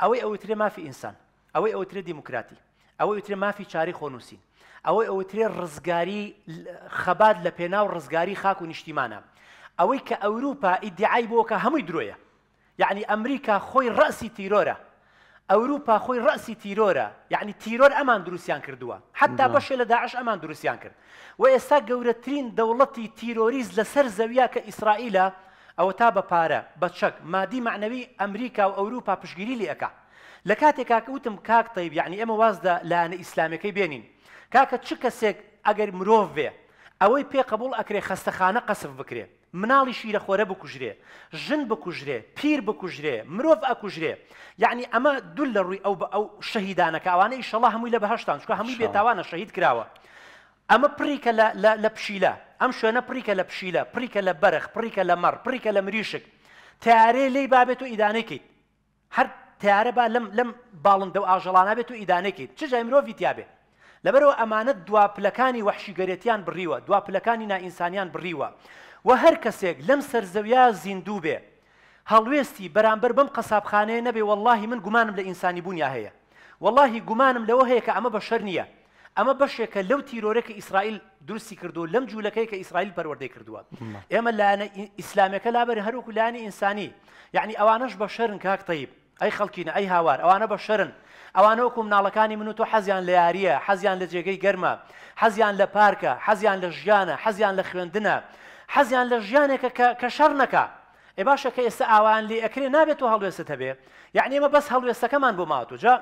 ئەوەی ئەوترێ مافی ئینسان ئەوەی ئەوترێ دیموکراتی ئەوەی وترێ مافی چاری خۆنووسین ئەوەی ئەوترێ ڕزگاری خەبات لە پێناو ڕزگاری خاک و نیشتیمانە ئەوەی کە ئەوروپا ئیدعای بۆکە هەمووی درۆیە یعنی ئەمریکا خۆی ڕأسی تیرۆرە ئەوروپا خۆی ڕأسی تیرۆرە یعنی تیرۆر ئەمان دروستیان کردووە حتا بەشێ لە داعش ئەمان دروستیان کرد و ئێستا گەورەترین دەوڵەتی تیرۆریز لەسەر زەویە کە ئیسرائیلە ئەوە تا بە پارە بە چەک مادی معنەوی ئەمریکا و ئەوروپا پشگیری لێ ئەەکە لە کاتێکا کەوتم کاک تەیب یعنی ئێمە وازدا لاەنە ئیسلامەکەی بێنین کاکە چ کەسێک ئەگەر مرۆڤ بێ ئەوەی پێ قبول ئەکرێ خەستەخانە قەسف بکرێ مناڵی شیرەخۆرە بکوژرێ ژن بکوژرێ پیر بکوژرێ مرۆڤ ئەکوژرێ یعنی ئەمە دوول لە ڕووی ئەو بە ئەو شەهیددانەکەوانەی شەڵە هەمووی لە بەهشتان چکە هەمووی بێتاوانە شەهید کراوە ئەمە پڕیکە لە پشیلە ام شوێنە پڕیکە لە پشیلە پڕیکە لە بەرخ پڕیکە لە مەڕ پڕیکە لە مریشک تیارێ لی بابێت و ئیدانەکەیت هەر تیارە با لەم لەم باڵندە و ئاژەڵانە بێت و ئیدانەکەیت چ جای مرۆڤ تیاابێت لەبەرەوە ئەمانەت دواپلەکانی وەحشیگەرێتیان بڕیوە دواپلەکانی نائینسانیان بڕیوە و هەر کەسێک لم سەرزەویا زیندوو بێ هەڵوێستی بەرامبەر بەم قەسابخانەیە نەبێ والله من گومانم لە ئینسانی بوونیا هەیە واللهی گومانم لەوە هەیە کە ئەمە بەشەر ئەمە بەشێکە لەو تیرۆرەکە ئیسرائیل درستی کردو لەم جوولەکەی کە ئیسرائیل پەروەردەی کردووە ئێمە لایەنە ئیسلامەکە لابەر هەروکو لایانی ئینسانی یعنی يعني ئەوانش بە شەرن کاک تەیب طيب. ئەی خەڵکینە ئەی هاوار ئەوانە بە شەرن ئەوانە وەکو مناڵەکانی من بشرن تۆ حەزیان لە یاریە حەزیان لە جێگەی گەرمە حەزیان لە پارکە حەزیان لە ژیانە حەزیان لە خوێندنە حەزیان لە ژیانێکە کە شەڕ نەکە ئێ باشە کە ئێستا ئاوان لێ ئەکرێ نابێت و هەڵوێستە يعني بێ یعنی ئمە بەس هەڵوێستەکەمان بۆ ماوەتوجا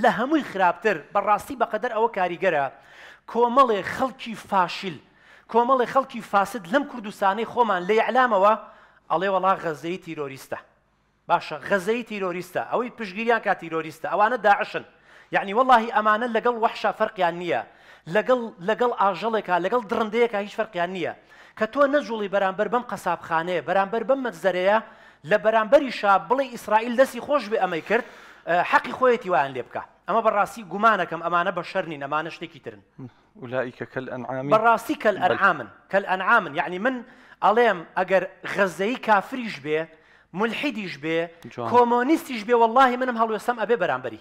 لە هەمووی خراپتر بەڕاستی بەقەدەر ئەوە کاریگەرە کۆمەڵێ خەڵکی فاشیل کۆمەڵی خەڵکی فاسد لەم کوردستانی خۆمان لە یعلامەوە ئەڵێ وڵا غەزەی تیرۆریستە باشە غەزەی تیرۆریستە ئەوەی پشگیریان کا تیرۆریستە ئەوانە داعشن یعنی واللهی ئەمانە لەگەڵ وەحشا فەرقیان نییە لەگەڵ ئاژەڵێکا لەگەڵ درندەیەکە هیچ فەرقیان نییە کە تۆ نەجوڵی بەرامبەر بەم قەسابخانەیە بەرامبەر بەم مەزەرەیە لە بەرامبەریشا بڵێ ئیسرائیل دەستی خۆش بێ ئەمەی کرد حەقی خۆیەتی ویان لێ بکە ئەمە بەڕاستی گومانەکەم ئەمانە بە شەرنی نەمانە شتێکی ترن ولاائیکە کەل ئەنعام بەڕاستی کەل ئەنعامن کەل ئەنعامن یعنی من ئەڵێم ئەگەر غەزەی کافریش بێ ملحیدیش بێ کۆمۆنیستیش بێ واللهی منم هەڵوێستم ئەبێ بەرامبەری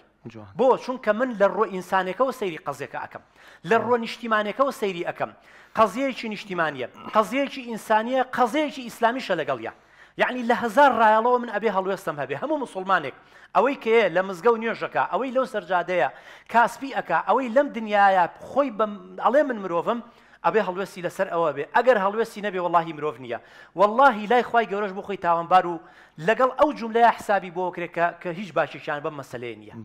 بۆ چونکە من لە ڕۆ ئینسانەکەەوە سەیری قەزیەکە ئەەکەم لە ڕۆ نیشتیمانەکەەوە سەیری ئەەکەم قەزیەکی نیشتیمانیە قەزیەکی ئینسانیە قەزەیەکی ئیسلامیشە لەگەڵە يعني لا هزار ڕایڵەوە من هلو هەڵوێستم هەبێ هەموو مسلمانك اوي كي لمزغو نيوجكا اوي لو سرجاديا لەو سەررجادەیە اوي لم دنيا يا خوي بم علي من مروفم ابي هلو سي لسر بێ اگر هلو سي نبي والله مروفنيا والله لا خی گەورەش بخوي تاون بارو لقل او جمله حسابي بوكريكا كهيج کرێکە شان بمسلينيا